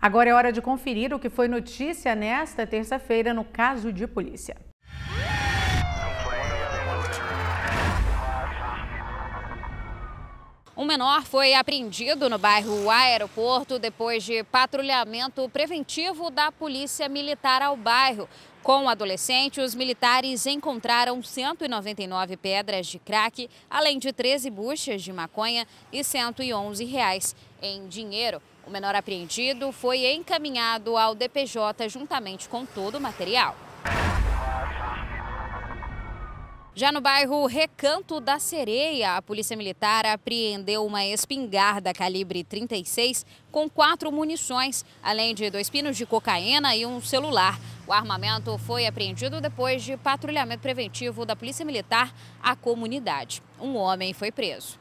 Agora é hora de conferir o que foi notícia nesta terça-feira no caso de polícia. Um menor foi apreendido no bairro Aeroporto depois de patrulhamento preventivo da Polícia Militar ao bairro. Com o adolescente, os militares encontraram 199 pedras de crack, além de 13 buchas de maconha e 111 reais em dinheiro. O menor apreendido foi encaminhado ao DPJ juntamente com todo o material. Já no bairro Recanto da Sereia, a Polícia Militar apreendeu uma espingarda calibre 36 com quatro munições, além de dois pinos de cocaína e um celular. O armamento foi apreendido depois de patrulhamento preventivo da Polícia Militar à comunidade. Um homem foi preso.